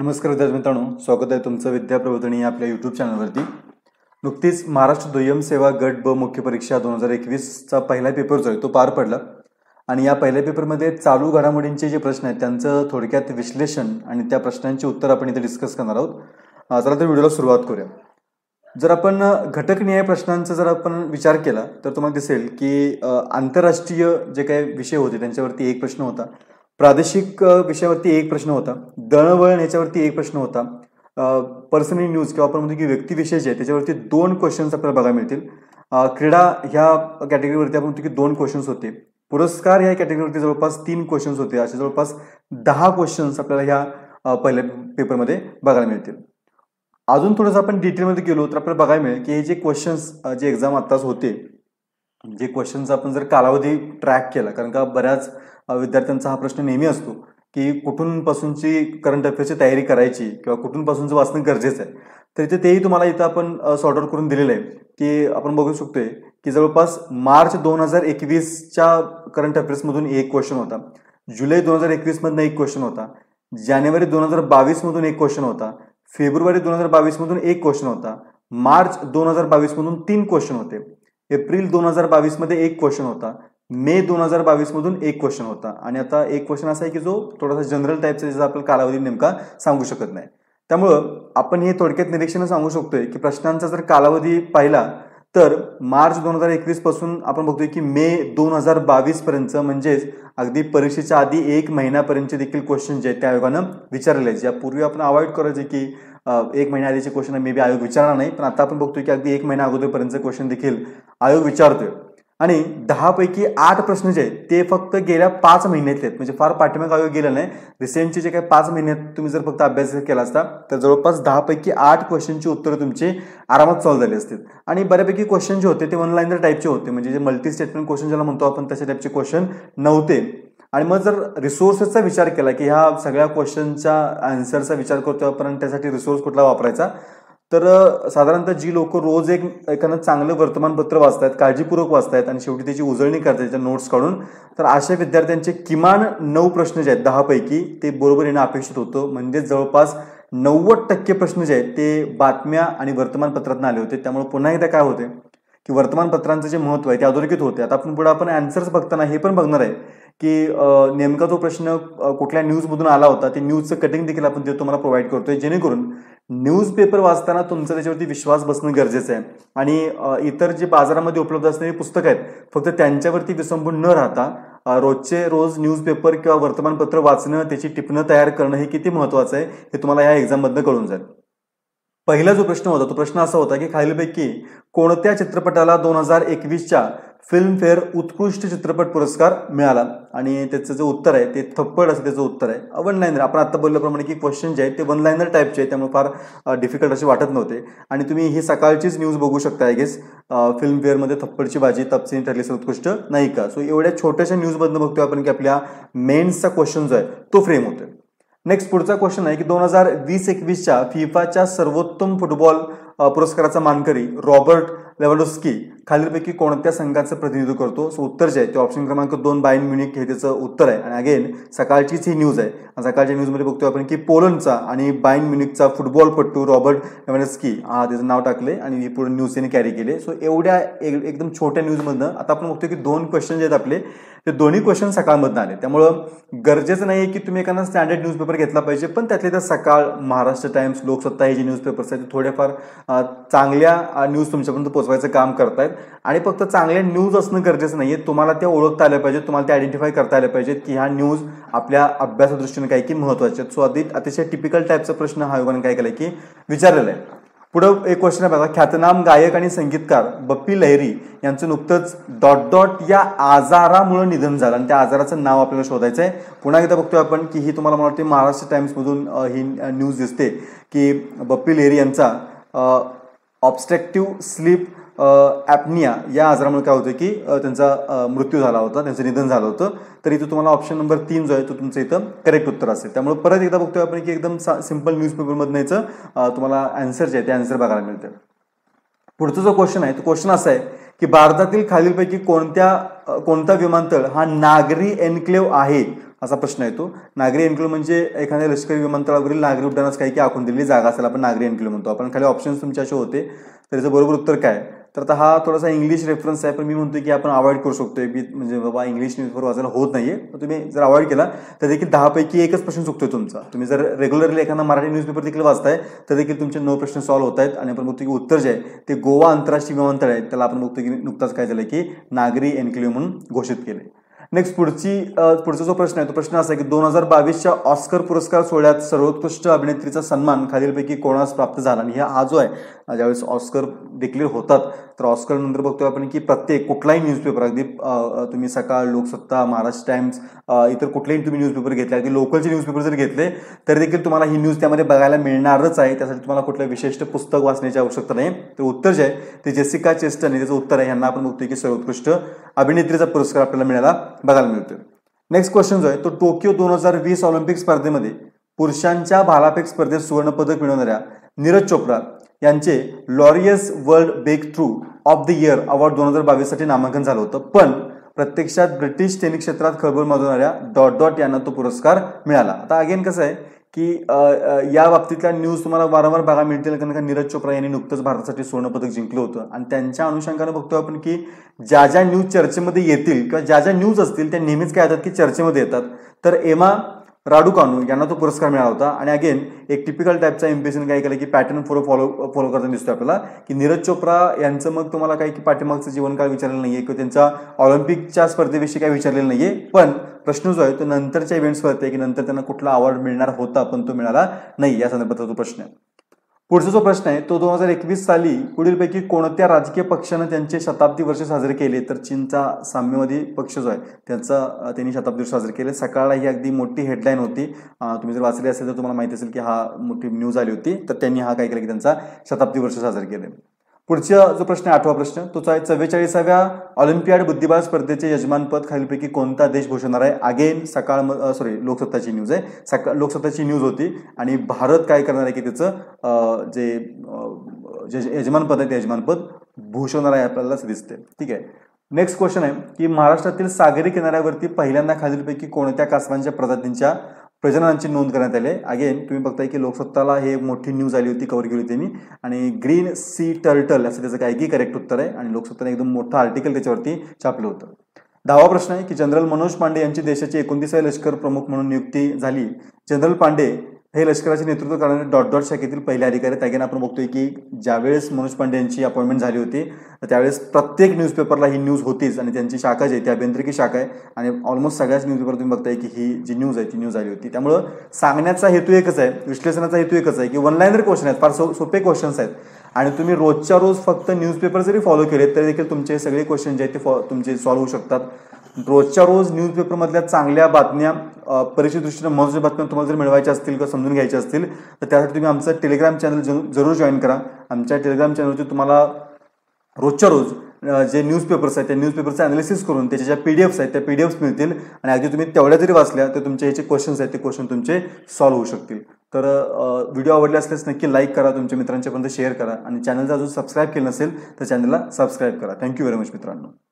नमस्कार विद्यार्थी मित्रांनो स्वागत आहे तुमचं विद्याप्रबोधनी आपल्या यूट्यूब चॅनलवरती नुकतीच महाराष्ट्र दुय्यम सेवा गट ब मुख्य परीक्षा दोन हजार एकवीसचा पहिला पेपर जो आहे तो पार पडला आणि या पहिल्या पेपरमध्ये चालू घडामोडींचे जे प्रश्न आहेत त्यांचं थोडक्यात विश्लेषण आणि त्या प्रश्नांची उत्तर आपण इथे डिस्कस करणार आहोत चला तर व्हिडिओला सुरुवात करूया जर आपण न्याय प्रश्नांचा जर आपण विचार केला तर तुम्हाला दिसेल की आंतरराष्ट्रीय जे काही विषय होते त्यांच्यावरती एक प्रश्न होता प्रादेशिक विषयावरती एक प्रश्न होता दळणवळण याच्यावरती एक प्रश्न होता पर्सनल न्यूज किंवा आपण म्हणतो की व्यक्तिविषय जे आहे त्याच्यावरती दोन क्वेश्चन्स आपल्याला बघायला मिळतील क्रीडा ह्या कॅटेगरीवरती आपण म्हणतो की दोन क्वेश्चन्स होते पुरस्कार या कॅटेगरीवरती जवळपास तीन क्वेश्चन्स होते असे जवळपास दहा क्वेश्चन्स आपल्याला ह्या पहिल्या पेपरमध्ये बघायला मिळतील अजून थोडंसं आपण डिटेलमध्ये गेलो तर आपल्याला बघायला मिळेल की हे जे क्वेश्चन्स जे एक्झाम आत्ताच होते जे क्वेश्चन्स आपण जर कालावधी ट्रॅक केला कारण का बऱ्याच विद्यार्थ्यांचा हा प्रश्न नेहमी असतो की कुठूनपासूनची करंट अफेअर्सची तयारी करायची किंवा कुठूनपासूनचं वाचणं गरजेचं आहे तर इथे तेही तुम्हाला इथं आपण सॉर्ट आउट करून दिलेलं आहे की आपण बघू शकतोय की जवळपास मार्च दोन हजार एकवीसच्या करंट अफेअर्समधून एक क्वेश्चन होता जुलै दोन हजार एकवीसमधनं एक क्वेश्चन होता जानेवारी दोन हजार बावीसमधून एक क्वेश्चन होता फेब्रुवारी दोन हजार बावीसमधून एक क्वेश्चन होता मार्च दोन हजार बावीसमधून तीन क्वेश्चन होते एप्रिल दोन हजार बावीसमध्ये एक क्वेश्चन होता मे दोन हजार बावीसमधून एक क्वेश्चन होता आणि आता एक क्वेश्चन असा आहे की जो थोडासा जनरल टाईपचा ज्याचा आपण कालावधी नेमका सांगू शकत नाही त्यामुळं आपण हे थोडक्यात निरीक्षण सांगू शकतोय की प्रश्नांचा जर कालावधी पाहिला तर मार्च दोन हजार एकवीस पासून आपण बघतोय की मे दोन हजार बावीस पर्यंत म्हणजेच अगदी परीक्षेच्या आधी एक महिन्यापर्यंत देखील क्वेश्चन जे आहेत त्या आयोगानं विचारले आहेत यापूर्वी आपण अवॉइड करायचे की एक महिन्या आधीचे क्वेश्चन मे बी आयोग विचारणार नाही पण आता आपण बघतोय की अगदी एक महिना अगोदरपर्यंत क्वेश्चन देखील आयोग विचारतोय आणि दहापैकी आठ प्रश्न जे आहेत ते फक्त गेल्या पाच महिन्यातले आहेत म्हणजे फार काय गेलं नाही रिसेंटचे जे काही पाच महिन्यात तुम्ही जर फक्त अभ्यास केला असता तर जवळपास दहापैकी आठ क्वेश्चनची उत्तरं तुमची आरामात सॉल्व्ह झाली असतील आणि बऱ्यापैकी क्वेश्चन जे होते ते ऑनलाईन जर टाईपचे होते म्हणजे जे मल्टी स्टेटमेंट क्वेश्चन ज्याला म्हणतो आपण तशा टाईपचे क्वेश्चन नव्हते आणि मग जर रिसोर्सेसचा विचार केला की ह्या सगळ्या क्वेश्चनच्या आन्सरचा विचार करतो आपण त्यासाठी रिसोर्स कुठला वापरायचा तर साधारणतः जी लोक रोज एक एखादं चांगलं वर्तमानपत्र आहेत काळजीपूर्वक आहेत आणि शेवटी त्याची उजळणी करतात त्याच्या नोट्स काढून तर अशा विद्यार्थ्यांचे किमान नऊ प्रश्न जे आहेत दहापैकी ते बरोबर येणं अपेक्षित होतं म्हणजे जवळपास नव्वद टक्के प्रश्न जे आहेत ते बातम्या आणि वर्तमानपत्रातून आले होते त्यामुळे पुन्हा एकदा काय होते की वर्तमानपत्रांचं जे महत्त्व आहे ते अधोरेखित होते आता आपण पुढे आपण अँसर्स बघताना हे पण बघणार आहे की नेमका तो प्रश्न कुठल्या न्यूजमधून आला होता ते न्यूजचं कटिंग देखील आपण ते तुम्हाला प्रोव्हाइड करतोय जेणेकरून न्यूजपेपर वाचताना तुमचा त्याच्यावरती विश्वास बसणं गरजेचं आहे आणि इतर जे बाजारामध्ये उपलब्ध असणारी पुस्तकं आहेत फक्त त्यांच्यावरती विसंबून न राहता रोजचे रोज न्यूजपेपर किंवा वर्तमानपत्र वाचणं त्याची टिपणं तयार करणं हे किती महत्त्वाचं आहे हे तुम्हाला या एक्झाममधनं कळून जाईल पहिला जो प्रश्न होता तो प्रश्न असा होता की खालीलपैकी कोणत्या चित्रपटाला दोन हजार एकवीसच्या फिल्मफेअर उत्कृष्ट चित्रपट पुरस्कार मिळाला आणि त्याचं जे उत्तर आहे ते थप्पड असं त्याचं उत्तर आहे वन लाईनर आपण आता बोलल्याप्रमाणे की क्वेश्चन जे आहेत ते वन लाईनर टाईपचे आहेत त्यामुळे फार डिफिकल्ट असे वाटत नव्हते आणि तुम्ही ही सकाळचीच न्यूज बघू शकता आय गेस फिल्मफेअरमध्ये थप्पडची भाजी तपसिनी ठरली असेल उत्कृष्ट नाही का सो एवढ्या छोट्याशा न्यूजमधनं बघतो आपण की आपल्या मेन्सचा क्वेश्चन जो आहे तो फ्रेम होतोय नेक्स्ट पुढचा क्वेश्चन आहे की दोन हजार वीस एकवीसच्या फिफाच्या सर्वोत्तम फुटबॉल पुरस्काराचा मानकरी रॉबर्ट स्की खालीलपैकी कोणत्या संघाचं प्रतिनिधित्व करतो सो उत्तर जे आहे ते ऑप्शन क्रमांक दोन बायन म्युनिक हे त्याचं उत्तर आहे आणि अगेन सकाळचीच ही न्यूज आहे सकाळच्या न्यूजमध्ये बघतो आपण की पोलंडचा आणि बायन म्युनिकचा फुटबॉलपटू रॉबर्ट स्की हा त्याचं नाव टाकले आणि ही पूर्ण न्यूज त्यांनी कॅरी केले सो एवढ्या एकदम छोट्या न्यूजमधनं आता आपण बघतो की दोन क्वेश्चन जे आहेत आपले ते दोन्ही क्वेश्चन सकाळमधनं आले त्यामुळं गरजेचं नाही आहे की तुम्ही एखादा स्टँडर्ड न्यूजपेपर घेतला पाहिजे पण त्यातले तर सकाळ महाराष्ट्र टाइम्स लोकसत्ता हे जे न्यूजपेपर्स आहेत ते थोडेफार चांगल्या न्यूज तुमच्यापर्यंत पोहोच पोचवायचं काम करतायत आणि फक्त चांगले न्यूज असणं गरजेचं नाहीये तुम्हाला त्या ओळखता आल्या पाहिजेत तुम्हाला ते आयडेंटिफाय करता आल्या पाहिजेत की ह्या न्यूज आपल्या दृष्टीने काय की महत्वाचे आहेत सो आधी अतिशय टिपिकल टाईपचा प्रश्न हा आयोगाने काय केलाय की विचारलेला आहे पुढं एक क्वेश्चन आहे ख्यातनाम गायक आणि संगीतकार बप्पी लहरी यांचं नुकतंच डॉट डॉट या आजारामुळे निधन झालं आणि त्या आजाराचं नाव आपल्याला शोधायचं आहे पुन्हा एकदा बघतोय आपण की ही तुम्हाला मला वाटते महाराष्ट्र टाइम्समधून ही न्यूज दिसते की बप्पी लहरी यांचा ऑब्स्ट्रॅक्टिव्ह स्लीप ॲपनिया या आजारामुळे काय होतं की त्यांचा मृत्यू झाला होता त्यांचं निधन झालं होतं तर इथं तुम्हाला ऑप्शन नंबर तीन जो आहे तो तुमचं इथं करेक्ट उत्तर असेल त्यामुळे परत एकदा बघतोय आपण की एकदम सिम्पल न्यूजपेपरमधनं याचं तुम्हाला आन्सर जे आहे ते आन्सर बघायला मिळतं पुढचा जो क्वेश्चन आहे तो क्वेश्चन असा आहे की भारतातील खालीलपैकी कोणत्या कोणता विमानतळ हा नागरी एन्क्लेव आहे असा प्रश्न येतो नागरी एन्क्लेव म्हणजे एखाद्या लष्करी विमानतळावरील नागरी उड्डाणास काही की आखून दिलेली जागा असेल आपण नागरी एन्क्लेव म्हणतो आपण खाली ऑप्शन्स तुमच्या असे होते तर याचं बरोबर उत्तर काय तर आता हा थोडासा इंग्लिश रेफरन्स आहे पण मी म्हणतो की आपण अवॉइड करू शकतो म्हणजे बाबा इंग्लिश न्यूजपेपर वाचायला होत नाही आहे तुम्ही जर अवॉइड केला तर देखील दहापैकी एकच प्रश्न चुकतोय तुमचा तुम्ही जर रेग्युलरली एखादा मराठी न्यूजपेपर देखील वाचताय तर देखील तुमचे नऊ प्रश्न सॉल्व्ह होत आहेत आणि आपण बघतो की उत्तर जे आहे ते गोवा आंतरराष्ट्रीय विमानतळ आहे त्याला आपण बघतो की नुकताच काय झालं की नागरी एन्क्लेव्ह म्हणून घोषित केले नेक्स्ट पुढची पुढचा जो प्रश्न आहे तो प्रश्न असा आहे की दोन हजार बावीसच्या ऑस्कर पुरस्कार सोहळ्यात सर्वोत्कृष्ट अभिनेत्रीचा सन्मान खालीलपैकी कोणास प्राप्त झाला आणि हा जो आहे ज्यावेळेस ऑस्कर डिक्लेअर होतात तर नंतर बघतोय आपण की प्रत्येक कुठलाही न्यूजपेपर अगदी तुम्ही सकाळ लोकसत्ता महाराष्ट्र टाइम्स इतर कुठलेही तुम्ही न्यूजपेपर घेतले अगदी लोकलचे न्यूजपेपर जर घेतले तर देखील तुम्हाला ही न्यूज त्यामध्ये बघायला मिळणारच आहे त्यासाठी तुम्हाला कुठलं विशिष्ट पुस्तक वाचण्याची आवश्यकता नाही तर उत्तर जे आहे ते जेसिका चेस्टन हे त्याचं उत्तर आहे यांना आपण बघतोय की सर्वोत्कृष्ट अभिनेत्रीचा पुरस्कार आपल्याला मिळायला बघायला मिळतो नेक्स्ट क्वेश्चन जो आहे तो टोकियो दोन हजार वीस ऑलिम्पिक स्पर्धेमध्ये पुरुषांच्या भालाफेक स्पर्धेत सुवर्णपदक मिळवणाऱ्या नीरज चोप्रा यांचे Laureus world break through of the year award दोन हजार बावीससाठी नामांकन झालं होतं पण प्रत्यक्षात ब्रिटिश टेनिस क्षेत्रात खळबळ माजवणाऱ्या डॉट डॉट यांना तो पुरस्कार मिळाला आता अगेन कसं आहे की या बाबतीतल्या न्यूज तुम्हाला वारंवार बघा मिळतील कारण का नीरज चोप्रा यांनी नुकतंच भारतासाठी सुवर्ण पदक जिंकलं होतं आणि त्यांच्या अनुषंगाने बघतो आपण की ज्या ज्या न्यूज चर्चेमध्ये येतील किंवा ज्या ज्या न्यूज असतील त्या नेहमीच काय येतात की चर्चेमध्ये येतात तर एमा राडू कानू यांना तो पुरस्कार मिळाला होता आणि अगेन एक टिपिकल टाईपचा इम्प्रेशन काय केलं की पॅटर्न फॉलो फॉलो फॉलो करताना दिसतो आपल्याला की नीरज चोप्रा यांचं मग तुम्हाला काही की पाठीमागचं जीवन काय विचारलेलं नाहीये किंवा त्यांचा ऑलिम्पिकच्या स्पर्धेविषयी काय विचारलेलं नाहीये पण प्रश्न जो आहे तो नंतरच्या इव्हेंट्सवरती की नंतर त्यांना कुठला अवॉर्ड मिळणार होता पण तो मिळाला नाही या संदर्भातला तो प्रश्न आहे पुढचा जो प्रश्न आहे तो दोन हजार एकवीस साली पुढीलपैकी कोणत्या राजकीय पक्षानं त्यांचे शताब्दी वर्ष साजरे केले तर चीनचा साम्यवादी पक्ष जो आहे त्यांचा त्यांनी शताब्दी वर्ष साजरे केले सकाळला ही अगदी मोठी हेडलाईन होती तुम्ही जर वाचली असेल तर तुम्हाला माहिती असेल की हा मोठी न्यूज आली होती तर त्यांनी हा काय केलं की त्यांचा शताब्दी वर्ष साजरे केले पुढचा जो प्रश्न आहे आठवा प्रश्न तोचा आहे चव्वेचाळीसाव्या ऑलिम्पियाड बुद्धिबळ स्पर्धेचे यजमानपद खालीलपैकी कोणता देश भूषवणार आहे अगेन सकाळ सॉरी लोकसत्ताची न्यूज आहे सकाळ लोकसत्ताची न्यूज होती आणि भारत काय करणार आहे की त्याचं जे यजमानपद आहे ते यजमानपद भूषवणार आहे आपल्याला दिसते ठीक आहे नेक्स्ट क्वेश्चन आहे की महाराष्ट्रातील सागरी किनाऱ्यावरती पहिल्यांदा खालीलपैकी कोणत्या कासवांच्या प्रजातींच्या प्रजननांची नोंद करण्यात आली अगेन तुम्ही बघताय की लोकसत्ताला हे मोठी न्यूज आली होती कव्हर केली होती मी आणि ग्रीन सी टर्टल असं त्याचं काय की करेक्ट उत्तर आहे आणि लोकसत्ताने एकदम मोठं आर्टिकल त्याच्यावरती छापलं होतं दहावा प्रश्न आहे की जनरल मनोज पांडे यांची देशाची एकोणतीसाव्या लष्कर प्रमुख म्हणून नियुक्ती झाली जनरल पांडे हे लष्कराचे नेतृत्व करणारे डॉट डॉट शाखेतील पहिले अधिकारी त्यागेन आपण बघतोय की ज्यावेळेस मनोज पांडे यांची अपॉइंटमेंट झाली होती त्यावेळेस प्रत्येक न्यूजपेपरला ही न्यूज होतीच आणि त्यांची शाखा जी आहे ती अभियांत्रिकी शाखा आहे आणि ऑलमोस्ट सगळ्याच न्यूजपेपर तुम्ही बघताय की ही जी न्यूज आहे ती न्यूज आली होती त्यामुळं सांगण्याचा हेतू एकच आहे विश्लेषणाचा हेतू एकच आहे की वन लाईनर क्वेश्चन आहेत फार सो सोपे क्वेश्चन्स आहेत आणि तुम्ही रोजच्या रोज फक्त न्यूजपेपर जरी फॉलो केले तरी देखील तुमचे सगळे क्वेश्चन जे आहेत ते फॉ तुमचे सॉल्व्ह होऊ शकतात रोजच्या रोज न्यूजपेपरमधल्या चांगल्या बातम्या परीक्षे दृष्टीनं महत्वाच्या बातम्या तुम्हाला जर मिळवायच्या असतील किंवा समजून घ्यायच्या असतील तर त्यासाठी तुम्ही आमचं टेलिग्राम चॅनल जरूर जॉईन करा आमच्या टेलिग्राम चॅनलवरती तुम्हाला रोजच्या रोज जे न्यूजपेपर्स आहेत त्या न्यूजपेपरचं अनालिसिस करून त्याच्या ज्या पी डी एफ्स आहेत त्या पी डी एफ्स मिळतील आणि अगदी तुम्ही तेवढ्या जरी वाचल्या तर तुमचे याचे क्वेश्चन्स आहेत ते क्वेश्चन तुमचे सॉल्व्ह होऊ शकतील तर व्हिडिओ आवडले असल्यास नक्की लाईक करा तुमच्या मित्रांच्यापर्यंत शेअर करा आणि चॅनलचा अजून सबस्क्राईब केलं नसेल तर चॅनलला सबस्क्राईब करा थँक्यू व्हेरी मच मित्रांनो